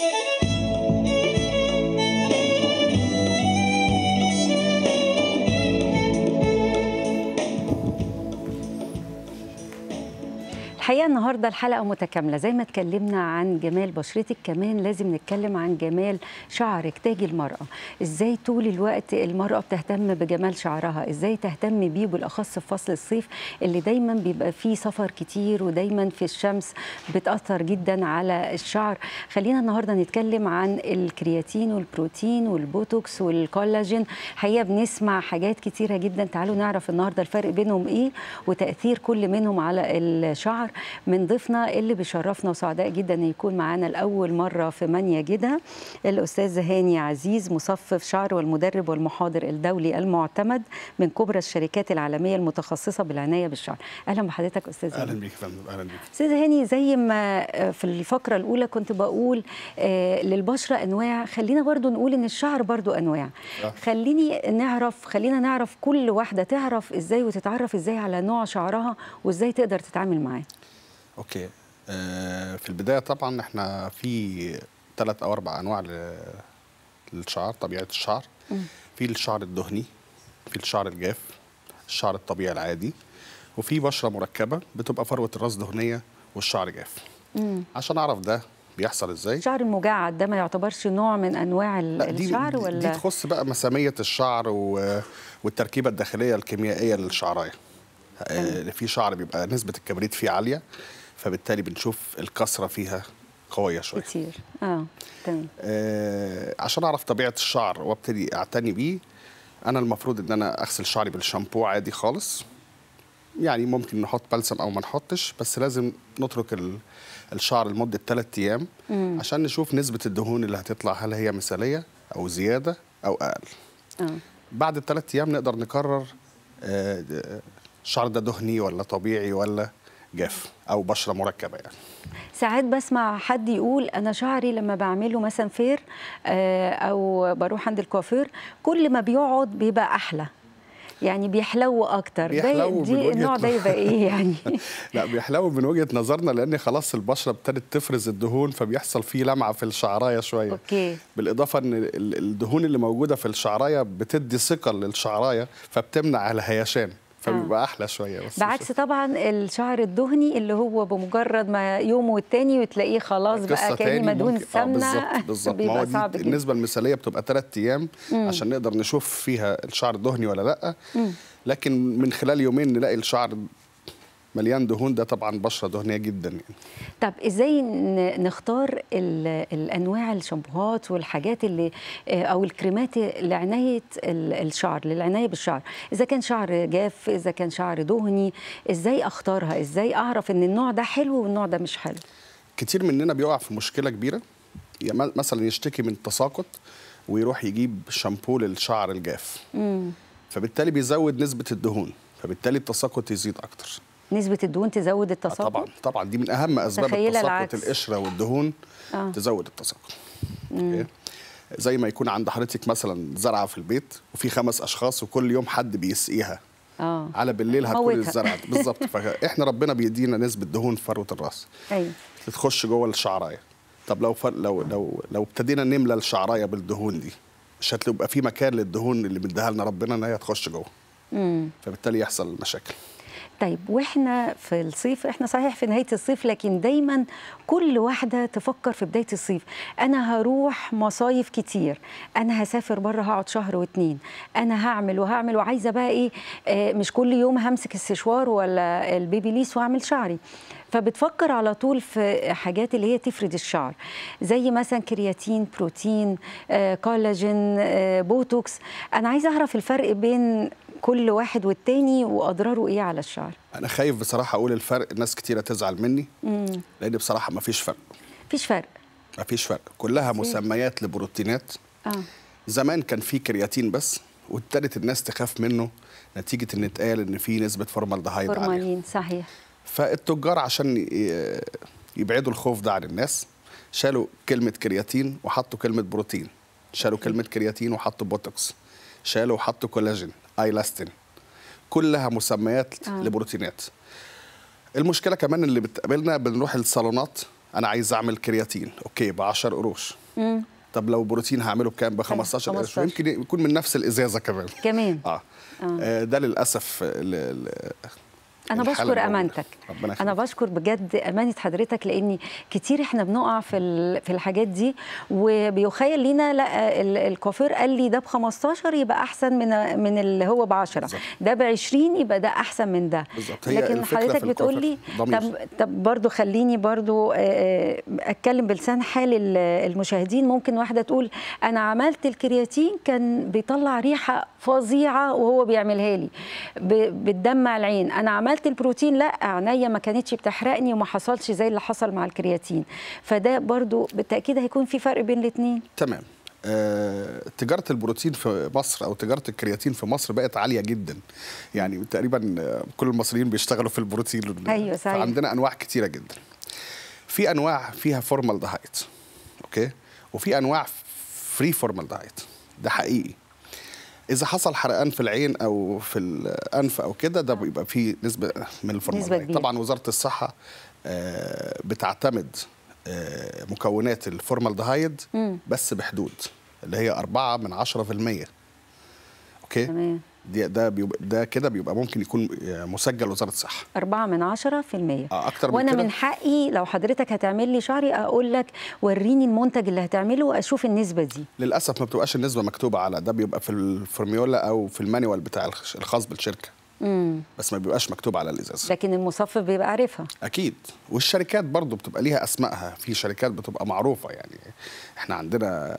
Thank you. الحقيقه النهارده الحلقه متكامله زي ما اتكلمنا عن جمال بشرتك كمان لازم نتكلم عن جمال شعرك تاج المراه ازاي طول الوقت المراه بتهتم بجمال شعرها ازاي تهتم بيه بالاخص في فصل الصيف اللي دايما بيبقى فيه سفر كتير ودايما في الشمس بتاثر جدا على الشعر خلينا النهارده نتكلم عن الكرياتين والبروتين والبوتوكس والكولاجين حقيقه بنسمع حاجات كتيره جدا تعالوا نعرف النهارده الفرق بينهم ايه وتاثير كل منهم على الشعر من ضيفنا اللي بيشرفنا وسعداء جدا ان يكون معانا لاول مره في منيا جده الاستاذ هاني عزيز مصفف شعر والمدرب والمحاضر الدولي المعتمد من كبرى الشركات العالميه المتخصصه بالعنايه بالشعر اهلا بحضرتك استاذ هاني اهلا بيك فندم اهلا بيك استاذ هاني زي ما في الفقره الاولى كنت بقول آه، للبشره انواع خلينا برضو نقول ان الشعر برضو انواع خليني نعرف خلينا نعرف كل واحده تعرف ازاي وتتعرف ازاي على نوع شعرها وازاي تقدر تتعامل معاه اوكي آه، في البدايه طبعا احنا في ثلاث او اربع انواع للشعر طبيعه الشعر في الشعر الدهني في الشعر الجاف الشعر الطبيعي العادي وفي بشره مركبه بتبقى فروه الراس دهنيه والشعر جاف مم. عشان اعرف ده بيحصل ازاي الشعر المجعد ده ما يعتبرش نوع من انواع دي الشعر ولا دي تخص بقى مساميه الشعر والتركيبه الداخليه الكيميائيه للشعرايه آه، في شعر بيبقى نسبه الكبريت فيه عاليه فبالتالي بنشوف الكسره فيها قويه شويه كتير اه تمام آه، عشان اعرف طبيعه الشعر وابتدي اعتني بيه انا المفروض ان انا اغسل شعري بالشامبو عادي خالص يعني ممكن نحط بلسم او ما نحطش بس لازم نترك الشعر لمده 3 ايام مم. عشان نشوف نسبه الدهون اللي هتطلع هل هي مثاليه او زياده او اقل آه. بعد الثلاث ايام نقدر نكرر الشعر آه، ده دهني ولا طبيعي ولا جاف او بشره مركبه يعني ساعات بسمع حد يقول انا شعري لما بعمله مثلا فير آه، او بروح عند الكوافير كل ما بيقعد بيبقى احلى يعني بيحلو اكتر بيحلو دي النوع ده يبقى ايه يعني لا بيحلو من وجهه نظرنا لان خلاص البشره ابتدت تفرز الدهون فبيحصل فيه لمعه في الشعرايه شويه اوكي بالاضافه ان الدهون اللي موجوده في الشعرايه بتدي ثقل للشعرايه فبتمنع الهيشان فبيبقى آه. احلى شويه بس بعكس طبعا الشعر الدهني اللي هو بمجرد ما يومه والتاني وتلاقيه خلاص بقى كاني مدهون آه، سمنه بالظبط بالظبط بيبقى صعب جدا النسبه المثاليه بتبقى ثلاث ايام مم. عشان نقدر نشوف فيها الشعر الدهني ولا لا مم. لكن من خلال يومين نلاقي الشعر مليان دهون ده طبعا بشره دهنيه جدا يعني. طب ازاي نختار الانواع الشامبوهات والحاجات اللي آه، او الكريمات لعنايه الشعر للعنايه بالشعر اذا كان شعر جاف اذا كان شعر دهني ازاي اختارها ازاي اعرف ان النوع ده حلو والنوع ده مش حلو كتير مننا بيقع في مشكله كبيره يعني مثلا يشتكي من التساقط ويروح يجيب شامبو للشعر الجاف مم. فبالتالي بيزود نسبه الدهون فبالتالي التساقط يزيد اكتر نسبه الدهون تزود آه، التساقط طبعا طبعا دي من اهم اسباب التساقط القشره والدهون آه. تزود التساقط زي ما يكون عند حضرتك مثلا زرعه في البيت وفي خمس اشخاص وكل يوم حد بيسقيها آه. على بالليل هتكون الزرعه بالظبط فاحنا ربنا بيدينا نسبه دهون في فروه الراس ايوه تخش جوه الشعرايه طب لو فر... لو لو لو ابتدينا نملى الشعرايه بالدهون دي مش هتبقى في مكان للدهون اللي مديها لنا ربنا ان هي تخش جوه فبالتالي يحصل مشاكل طيب واحنا في الصيف احنا صحيح في نهايه الصيف لكن دايما كل واحده تفكر في بدايه الصيف انا هروح مصايف كتير انا هسافر بره هقعد شهر واتنين انا هعمل وهعمل وعايزه بقى ايه آه، مش كل يوم همسك السشوار ولا البيبي ليس واعمل شعري فبتفكر على طول في حاجات اللي هي تفرد الشعر زي مثلا كرياتين بروتين آه، كولاجين آه، بوتوكس انا عايزه اعرف الفرق بين كل واحد والتاني واضراره ايه على الشعر انا خايف بصراحه اقول الفرق ناس كتيره تزعل مني مم. لان بصراحه ما فيش فرق فيش فرق ما فيش فرق كلها مسميات لبروتينات آه. زمان كان في كرياتين بس وابتدت الناس تخاف منه نتيجه ان اتقال ان في نسبه فورمالدهايد فورمالين صحيح فالتجار عشان يبعدوا الخوف ده عن الناس شالوا كلمه كرياتين وحطوا كلمه بروتين شالوا كلمه كرياتين وحطوا بوتوكس شالوا وحطوا كولاجين ايلاستين كلها مسميات آه. لبروتينات المشكله كمان اللي بتقابلنا بنروح الصالونات انا عايز اعمل كرياتين اوكي ب 10 قروش طب لو بروتين هعمله بكام ب 15 قروش يمكن يكون من نفس الازازه كمان كمان آه. آه. آه. ده للاسف انا بشكر امانتك انا بشكر بجد امانه حضرتك لاني كتير احنا بنقع في في الحاجات دي وبيخيل لينا لا الكوافير قال لي ده ب 15 يبقى احسن من من اللي هو ب 10 ده ب 20 يبقى ده احسن من ده لكن حضرتك بتقول لي طب طب برضه خليني برضه آه، آه، اتكلم بلسان حال المشاهدين ممكن واحده تقول انا عملت الكرياتين كان بيطلع ريحه فظيعه وهو بيعملها لي بتدمع العين انا عملت اكلت البروتين لا عينيا ما كانتش بتحرقني وما حصلش زي اللي حصل مع الكرياتين فده برضو بالتاكيد هيكون في فرق بين الاثنين تمام آه، تجاره البروتين في مصر او تجاره الكرياتين في مصر بقت عاليه جدا يعني تقريبا كل المصريين بيشتغلوا في البروتين ايوه صحيح عندنا انواع كتيره جدا في انواع فيها فورمال دهايت اوكي وفي انواع فري فورمال دايت ده حقيقي اذا حصل حرقان في العين او في الانف او كده ده بيبقى فيه نسبه من الفورمالين طبعا وزاره الصحه آه، بتعتمد آه، مكونات الفورمالدهايد بس بحدود اللي هي 4 من 10% اوكي تمام دي ده بيبقى ده كده بيبقى ممكن يكون آه، مسجل وزاره الصحه 4 من 10 آه أكتر وانا من, من حقي لو حضرتك هتعمل لي شعري اقول لك وريني المنتج اللي هتعمله واشوف النسبه دي للاسف ما بتبقاش النسبه مكتوبه على ده بيبقى في الفورميولا او في المانيوال بتاع الخاص بالشركه مم. بس ما بيبقاش مكتوب على الازاز لكن المصفف بيبقى عارفها اكيد والشركات برضو بتبقى ليها اسمائها في شركات بتبقى معروفه يعني احنا عندنا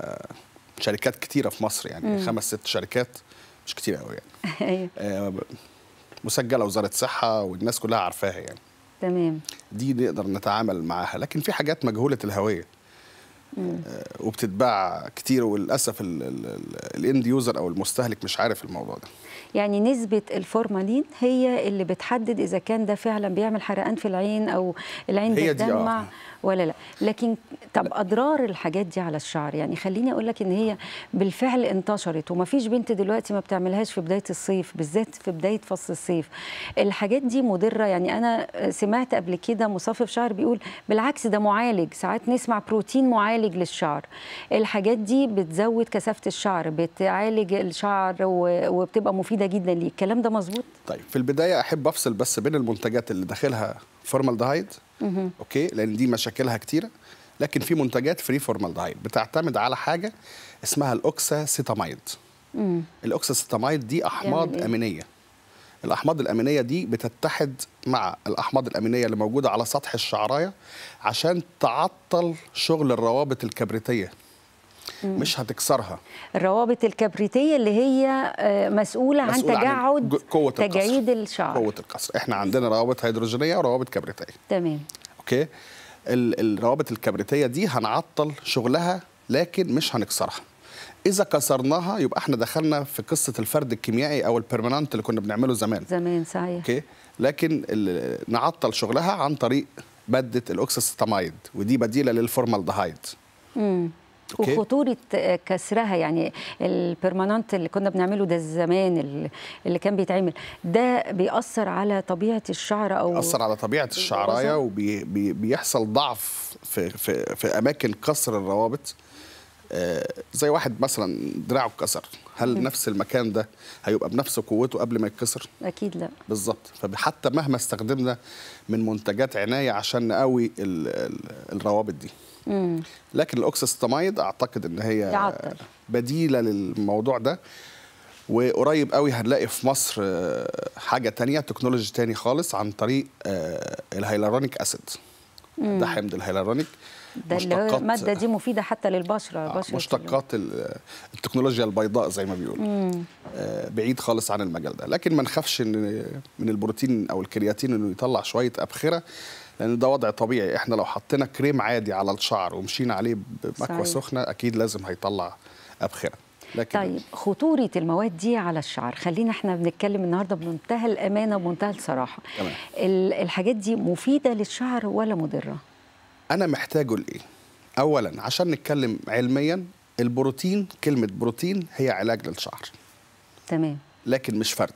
شركات كتيره في مصر يعني مم. خمس ست شركات مش كتير قوي يعني ايوه آه، مسجله وزاره الصحه والناس كلها عارفاها يعني تمام دي نقدر نتعامل معاها لكن في حاجات مجهوله الهويه آه، وبتتباع كتير وللاسف الاند يوزر او المستهلك مش عارف الموضوع ده يعني نسبه الفورمالين هي اللي بتحدد اذا كان ده فعلا بيعمل حرقان في العين او العين بتدمع آه. ولا لا لكن طب لا. اضرار الحاجات دي على الشعر يعني خليني اقول لك ان هي بالفعل انتشرت وما فيش بنت دلوقتي ما بتعملهاش في بدايه الصيف بالذات في بدايه فصل الصيف الحاجات دي مضره يعني انا سمعت قبل كده مصفف شعر بيقول بالعكس ده معالج ساعات نسمع بروتين معالج للشعر الحاجات دي بتزود كثافه الشعر بتعالج الشعر وبتبقى مفيده جدا ليه الكلام ده مظبوط طيب في البدايه احب افصل بس بين المنتجات اللي داخلها فورمالدهايد اوكي لان دي مشاكلها كتيره لكن في منتجات فري فورمالدهايد بتعتمد على حاجه اسمها الاوكسا سيتامايد دي احماض يعني امينيه الاحماض الامينيه دي بتتحد مع الاحماض الامينيه اللي موجوده على سطح الشعرايه عشان تعطل شغل الروابط الكبريتيه مش هتكسرها الروابط الكبريتيه اللي هي مسؤوله, آه، مسؤولة عن تجعد عن قوة تجعيد الشعر قوه القصر احنا عندنا روابط هيدروجينيه وروابط كبريتيه تمام اوكي الروابط الكبريتيه دي هنعطل شغلها لكن مش هنكسرها اذا كسرناها يبقى احنا دخلنا في قصه الفرد الكيميائي او البيرمننت اللي كنا بنعمله زمان زمان صحيح اوكي لكن نعطل شغلها عن طريق ماده الاوكسستامايد ودي بديله للفورمالدهايد وخطوره آه، كسرها يعني البرماننت اللي كنا بنعمله ده زمان اللي كان بيتعمل ده بيأثر على طبيعه الشعر او بيأثر على طبيعه الشعرايه وبيحصل وبي... ضعف في في, في اماكن كسر الروابط آه، زي واحد مثلا دراعه اتكسر هل نفس المكان ده هيبقى بنفس قوته قبل ما يتكسر اكيد لا بالظبط فحتى مهما استخدمنا من منتجات عنايه عشان نقوي الروابط دي مم. لكن الاوكسستامايد اعتقد ان هي يعطل. بديله للموضوع ده وقريب قوي هنلاقي في مصر آه، حاجه تانية تكنولوجي تاني خالص عن طريق آه، الهيلورونيك اسيد ده حمض الهيلورونيك ده الماده دي مفيده حتى للبشره آه مشتقات التكنولوجيا البيضاء زي ما بيقولوا آه بعيد خالص عن المجال ده لكن ما نخافش ان من البروتين او الكرياتين انه يطلع شويه ابخره لان ده وضع طبيعي احنا لو حطينا كريم عادي على الشعر ومشينا عليه بمكوى سخنه اكيد لازم هيطلع ابخره لكن طيب خطورة المواد دي على الشعر خلينا احنا بنتكلم النهاردة بمنتهى الأمانة ومنتهى الصراحة تمام. الحاجات دي مفيدة للشعر ولا مضرة؟ انا محتاجه لايه اولا عشان نتكلم علميا البروتين كلمه بروتين هي علاج للشعر تمام لكن مش فرد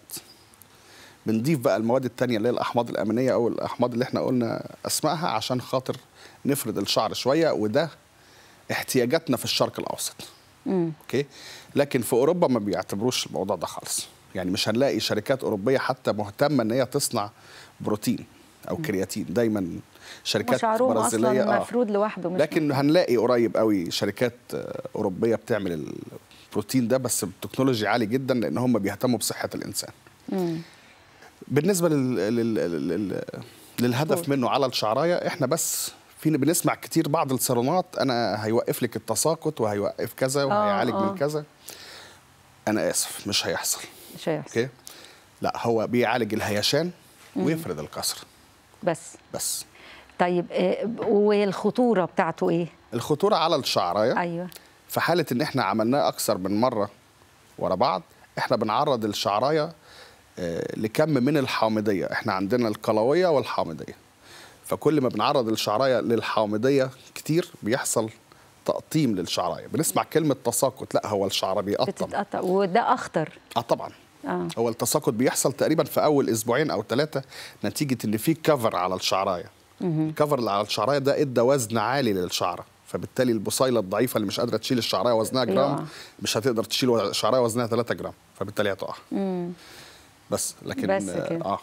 بنضيف بقى المواد التانية اللي هي الأحماض الأمينية أو الأحماض اللي احنا قلنا أسمائها عشان خاطر نفرد الشعر شوية وده احتياجاتنا في الشرق الأوسط مم. أوكي لكن في أوروبا ما بيعتبروش الموضوع ده خالص يعني مش هنلاقي شركات أوروبية حتى مهتمة إن هي تصنع بروتين او كرياتين دايما شركات برازيليه اصلا آه. مفروض لوحده مش لكن هنلاقي قريب قوي شركات آه، اوروبيه بتعمل البروتين ده بس بتكنولوجي عالي جدا لان هم بيهتموا بصحه الانسان مم. بالنسبه لل... لل... لل... للهدف طول. منه على الشعرايه احنا بس فينا بنسمع كتير بعض الصالونات انا هيوقف لك التساقط وهيوقف كذا آه، وهيعالج آه آه. من كذا انا اسف مش هيحصل مش هيحصل اوكي لا هو بيعالج الهيشان ويفرد الكسر بس بس طيب آه، والخطوره بتاعته ايه الخطوره على الشعرايه ايوه في حاله ان احنا عملناه اكثر من مره ورا بعض احنا بنعرض الشعرايه آه، لكم من الحامضيه احنا عندنا القلويه والحامضيه فكل ما بنعرض الشعرايه للحامضيه كتير بيحصل تقطيم للشعرايه بنسمع كلمه تساقط لا هو الشعره بيقطم بتتقطع وده اخطر اه طبعا آه. هو التساقط بيحصل تقريبا في اول اسبوعين او ثلاثه نتيجه ان في كفر على الشعرايه الكفر اللي على الشعرايه ده ادى وزن عالي للشعره فبالتالي البصيله الضعيفه اللي مش قادره تشيل الشعرايه وزنها جرام مش هتقدر تشيل شعرايه وزنها 3 جرام فبالتالي هتقع بس لكن بس كده. اه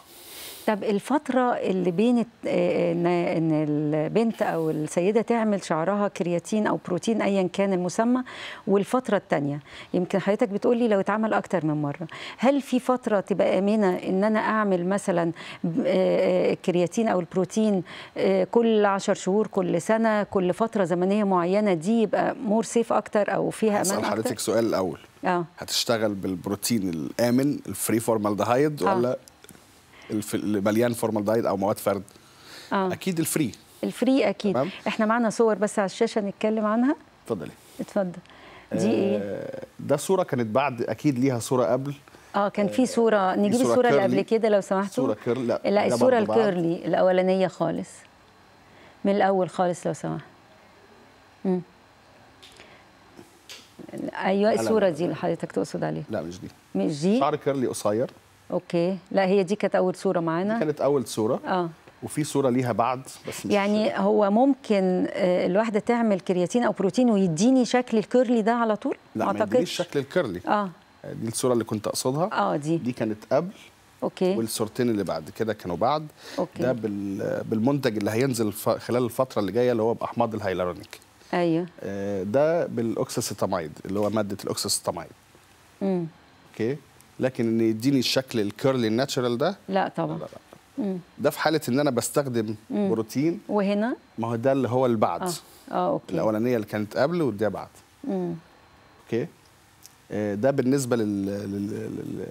طب الفترة اللي بين آه، آه، ان البنت او السيدة تعمل شعرها كرياتين او بروتين ايا كان المسمى والفترة الثانية يمكن حضرتك بتقولي لو اتعمل اكتر من مرة هل في فترة تبقى امنة ان انا اعمل مثلا آه، الكرياتين او البروتين كل 10 شهور كل سنة كل فترة زمنية معينة دي يبقى مور سيف اكتر او فيها امان اكتر حضرتك سؤال الاول اه هتشتغل بالبروتين الامن الفري فورمالدهايد ولا اللي مليان فورمال دايت او مواد فرد آه. اكيد الفري الفري اكيد تمام؟ احنا معنا صور بس على الشاشه نتكلم عنها اتفضلي اتفضل آه، دي ايه ده صوره كانت بعد اكيد ليها صوره قبل اه كان في صوره آه، نجيب الصوره اللي قبل كده لو سمحتوا صوره كيرلي لا, لا الصوره الكيرلي بعد. الاولانيه خالص من الاول خالص لو سمحت ايوه الصوره دي اللي حضرتك تقصد عليها لا مش دي مش دي شعر كيرلي قصير اوكي لا هي دي كانت اول صوره معانا كانت اول صوره اه وفي صوره ليها بعد بس مش يعني هو ممكن آه، الواحده تعمل كرياتين او بروتين ويديني شكل الكيرلي ده على طول لا ما يدينيش شكل الكيرلي آه. اه دي الصوره اللي كنت اقصدها اه دي دي كانت قبل اوكي والصورتين اللي بعد كده كانوا بعد أوكي. ده بالمنتج اللي هينزل خلال الفتره اللي جايه اللي هو باحماض الهيلورونيك ايوه آه، ده بالاوكسيسيتاميد اللي هو ماده الاوكسيسيتاميد امم اوكي لكن ان يديني الشكل الكيرلي الناتشرال ده لا طبعا لا لا. ده في حاله ان انا بستخدم مم. بروتين وهنا ما هو ده اللي هو اللي بعد اه, آه اوكي الاولانيه اللي كانت قبل ودي بعد مم. اوكي آه، ده بالنسبه لل... لل... لل...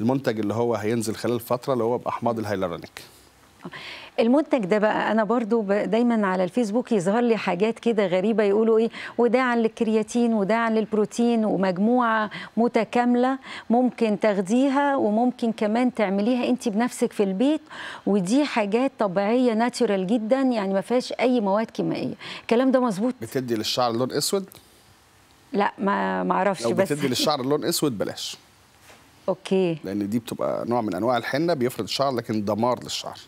المنتج اللي هو هينزل خلال فتره اللي هو باحماض الهيلورونيك المنتج ده بقى انا برضو دايما على الفيسبوك يظهر لي حاجات كده غريبه يقولوا ايه وداعا للكرياتين وداعا للبروتين ومجموعه متكامله ممكن تاخديها وممكن كمان تعمليها انت بنفسك في البيت ودي حاجات طبيعيه ناتشورال جدا يعني ما فيهاش اي مواد كيميائيه الكلام ده مظبوط بتدي للشعر لون اسود لا ما ما اعرفش بس بتدي للشعر لون اسود بلاش اوكي لان دي بتبقى نوع من انواع الحنه بيفرد الشعر لكن دمار للشعر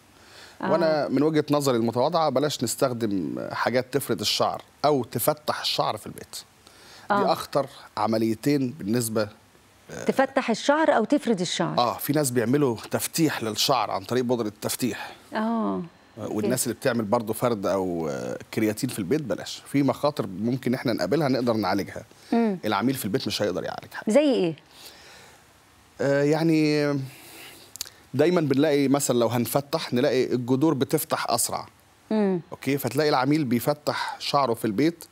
آه. وانا من وجهه نظري المتواضعه بلاش نستخدم حاجات تفرد الشعر او تفتح الشعر في البيت آه. دي اخطر عمليتين بالنسبه آه، تفتح الشعر او تفرد الشعر اه في ناس بيعملوا تفتيح للشعر عن طريق بودره التفتيح اه, آه، والناس اللي بتعمل برضه فرد او آه، كرياتين في البيت بلاش في مخاطر ممكن احنا نقابلها نقدر نعالجها مم. العميل في البيت مش هيقدر يعالجها زي ايه آه يعني دايما بنلاقي مثلا لو هنفتح نلاقي الجذور بتفتح اسرع مم. اوكي فتلاقي العميل بيفتح شعره في البيت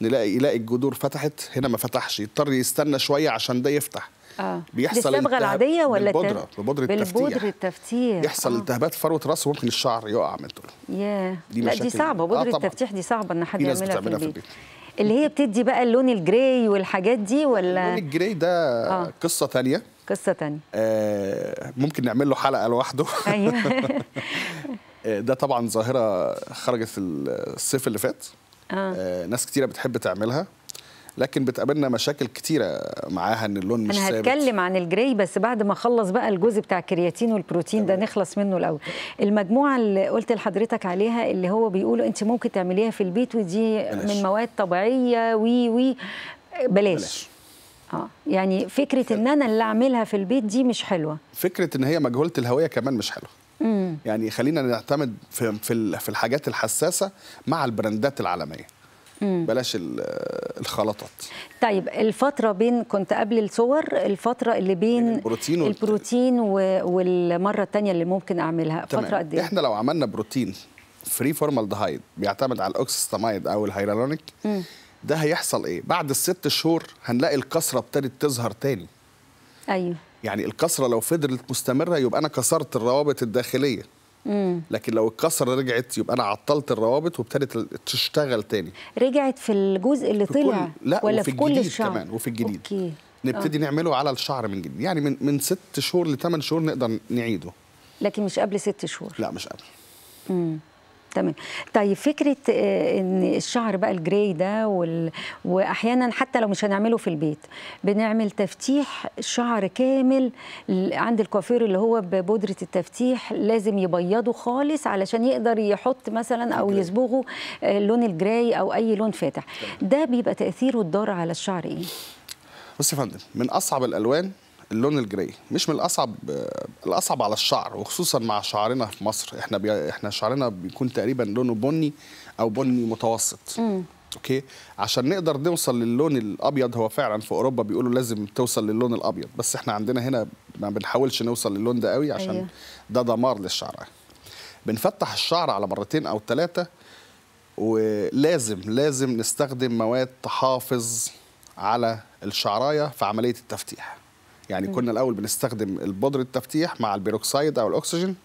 نلاقي يلاقي الجذور فتحت هنا ما فتحش يضطر يستنى شويه عشان ده يفتح آه. بيحصل الصبغه العاديه ولا بالبودره بالبودره التفتيح بالبودره التفتيح يحصل آه. التهابات في فروه راس وممكن الشعر يقع من دول ياه دي لا دي صعبه آه، بودره آه التفتيح دي صعبه ان حد يعملها في البيت. في البيت اللي هي بتدي بقى اللون الجراي والحاجات دي ولا اللون الجراي ده آه. قصه ثانيه قصه تانية آه ممكن نعمل له حلقه لوحده ايوه آه، ده طبعا ظاهره خرجت الصيف اللي فات آه. آه ناس كتيره بتحب تعملها لكن بتقابلنا مشاكل كتيره معاها ان اللون مش ثابت انا هتكلم عن الجراي بس بعد ما اخلص بقى الجزء بتاع الكرياتين والبروتين ده نخلص منه الاول المجموعه اللي قلت لحضرتك عليها اللي هو بيقولوا انت ممكن تعمليها في البيت ودي بلاش. من مواد طبيعيه وي وي بلاش, بلاش. اه يعني فكره ف... ان انا اللي اعملها في البيت دي مش حلوه فكره ان هي مجهوله الهويه كمان مش حلوه مم. يعني خلينا نعتمد في في, في الحاجات الحساسه مع البراندات العالميه مم. بلاش الخلطات طيب الفترة بين كنت قبل الصور الفترة اللي بين, البروتين, وال... البروتين و... والمرة الثانية اللي ممكن أعملها تمام. فترة قد إيه؟ احنا لو عملنا بروتين فري فورمال دهايد بيعتمد على الأوكسستامايد أو الهيرالونيك ده هيحصل ايه بعد الست شهور هنلاقي الكسره ابتدت تظهر تاني ايوه يعني الكسره لو فضلت مستمره يبقى انا كسرت الروابط الداخليه مم. لكن لو الكسره رجعت يبقى انا عطلت الروابط وابتدت تشتغل تاني رجعت في الجزء اللي في طلع كل... لا ولا وفي في كل الشعر كمان وفي الجديد أوكي. آه. نبتدي آه. نعمله على الشعر من جديد يعني من من ست شهور لثمان شهور نقدر نعيده لكن مش قبل ست شهور لا مش قبل امم تمام طيب فكره آه، ان الشعر بقى الجراي ده وال... واحيانا حتى لو مش هنعمله في البيت بنعمل تفتيح شعر كامل عند الكوافير اللي هو ببودره التفتيح لازم يبيضه خالص علشان يقدر يحط مثلا او يصبغه آه، لون الجراي او اي لون فاتح ده بيبقى تاثيره الضار على الشعر ايه بصي يا فندم من اصعب الالوان اللون الجراي مش من الاصعب الاصعب على الشعر وخصوصا مع شعرنا في مصر احنا بي... احنا شعرنا بيكون تقريبا لونه بني او بني متوسط اوكي عشان نقدر نوصل للون الابيض هو فعلا في اوروبا بيقولوا لازم توصل للون الابيض بس احنا عندنا هنا ما بنحاولش نوصل للون ده قوي عشان أيوه. ده دمار للشعر بنفتح الشعر على مرتين او ثلاثه ولازم لازم نستخدم مواد تحافظ على الشعرايه في عمليه التفتيح يعني كنا الاول بنستخدم البودره التفتيح مع البيروكسيد او الاكسجين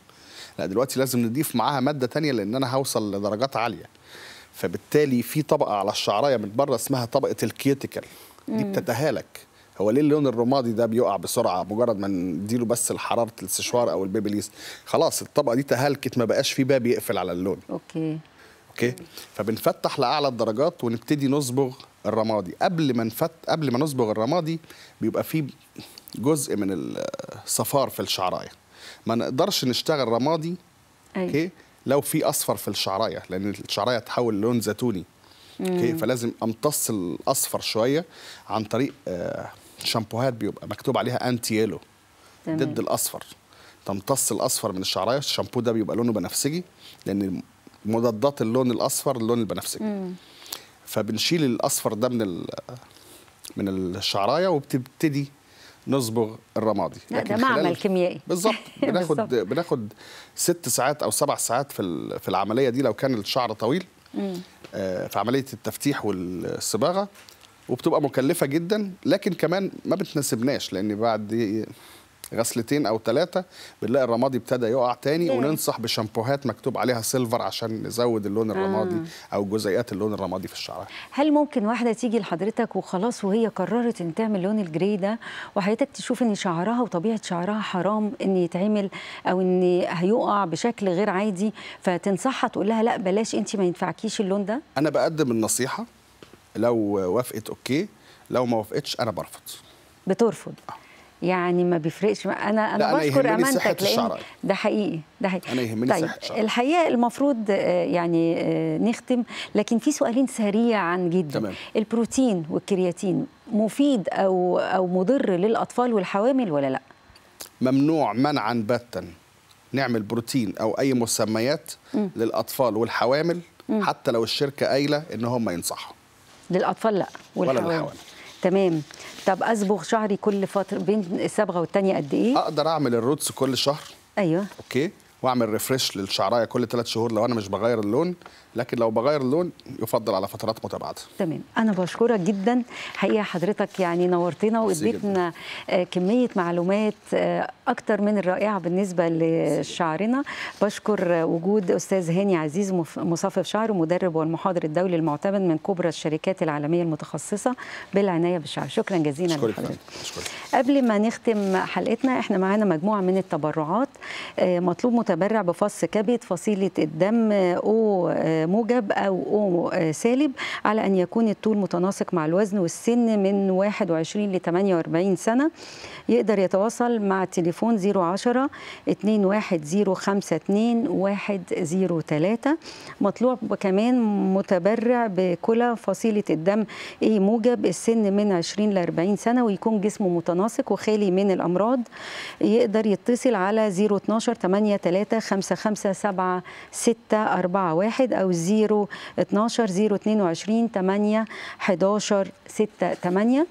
لا دلوقتي لازم نضيف معاها ماده تانية لان انا هوصل لدرجات عاليه فبالتالي في طبقه على الشعرايه من بره اسمها طبقه الكيتيكال دي بتتهالك هو ليه اللون الرمادي ده بيقع بسرعه مجرد ما نديله بس حراره السشوار او البيبليس خلاص الطبقه دي تهالكت ما بقاش في باب يقفل على اللون اوكي اوكي فبنفتح لاعلى الدرجات ونبتدي نصبغ الرمادي قبل ما نفت قبل ما نصبغ الرمادي بيبقى فيه جزء من الصفار في الشعرايه ما نقدرش نشتغل رمادي أيوة. اوكي أيوة. لو في اصفر في الشعرايه لان الشعرايه تحول لون زيتوني اوكي فلازم امتص الاصفر شويه عن طريق آه، شامبوهات بيبقى مكتوب عليها انتي يلو ضد الاصفر تمتص الاصفر من الشعرايه الشامبو ده بيبقى لونه بنفسجي لان مضادات اللون الاصفر اللون البنفسجي فبنشيل الاصفر ده من من الشعرايه وبتبتدي نصبغ الرمادي لا ده معمل كيميائي بالظبط بناخد بناخد ست ساعات او سبع ساعات في في العمليه دي لو كان الشعر طويل آه، في عمليه التفتيح والصباغه وبتبقى مكلفه جدا لكن كمان ما بتناسبناش لان بعد غسلتين او ثلاثه بنلاقي الرمادي ابتدى يقع تاني yeah. وننصح بشامبوهات مكتوب عليها سيلفر عشان نزود اللون الرمادي آه. او جزيئات اللون الرمادي في الشعر هل ممكن واحده تيجي لحضرتك وخلاص وهي قررت ان تعمل لون الجري ده وحضرتك تشوف ان شعرها وطبيعه شعرها حرام ان يتعمل او ان هيقع بشكل غير عادي فتنصحها تقول لها لا بلاش انت ما ينفعكيش اللون ده انا بقدم النصيحه لو وافقت اوكي لو ما وافقتش انا برفض بترفض آه. يعني ما بيفرقش انا انا بشكر امانتك لان ده حقيقي ده حقيقي انا يهمني طيب صحة الحقيقه المفروض آه، يعني آه، نختم لكن في سؤالين سريعا جدا تمام. البروتين والكرياتين مفيد او او مضر للاطفال والحوامل ولا لا ممنوع منعا باتا نعمل بروتين او اي مسميات م. للاطفال والحوامل م. حتى لو الشركه قايله ان هم ينصحوا للاطفال لا والحوامل ولا الحوامل تمام طب اصبغ شعري كل فتره بين الصبغه والثانيه قد ايه اقدر اعمل الروتس كل شهر ايوه اوكي واعمل ريفرش للشعرايه كل ثلاث شهور لو انا مش بغير اللون لكن لو بغير اللون يفضل على فترات متباعده تمام انا بشكرك جدا حقيقه حضرتك يعني نورتنا واديتنا آه، كميه معلومات آه، اكتر من الرائعه بالنسبه لشعرنا بشكر وجود استاذ هاني عزيز مصفف شعر ومدرب والمحاضر الدولي المعتمد من كبرى الشركات العالميه المتخصصه بالعنايه بالشعر شكرا جزيلا لحضرتك قبل ما نختم حلقتنا احنا معانا مجموعه من التبرعات آه، مطلوب متبرع بفص كبد فصيله الدم او موجب أو أومو آه، سالب على أن يكون الطول متناسق مع الوزن والسن من 21 ل 48 سنة يقدر يتواصل مع التليفون 010 21052 مطلوب كمان متبرع بكلى فصيلة الدم اي موجب السن من 20 ل 40 سنة ويكون جسمه متناسق وخالي من الأمراض يقدر يتصل على 012 83 5 7 6 4 1 أو 012 022 8 11 6 8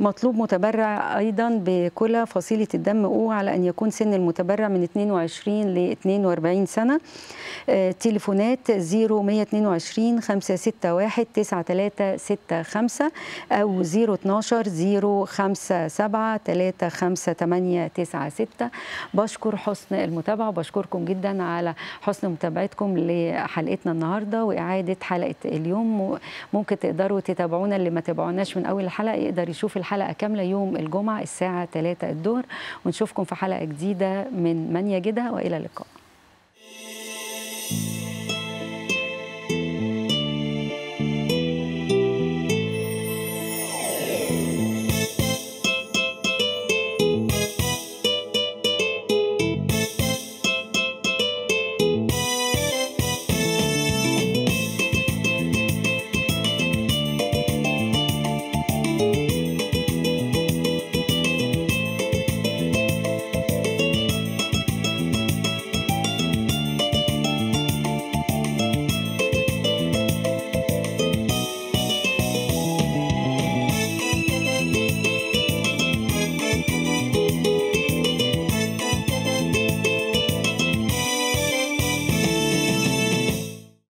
مطلوب متبرع أيضا بكلى فصيلة الدم او على أن يكون سن المتبرع من 22 ل 42 سنة آه، تليفونات 0122 561 9365 أو 012 057 35896 بشكر حسن المتابعة وبشكركم جدا على حسن متابعتكم لحلقتنا النهاردة وإعادة حلقة اليوم ممكن تقدروا تتابعونا اللي ما تابعوناش من أول الحلقة يقدر يشوف الحلقة كاملة يوم الجمعة الساعة 3 الظهر ونشوفكم في حلقة جديدة من من يجدها وإلى اللقاء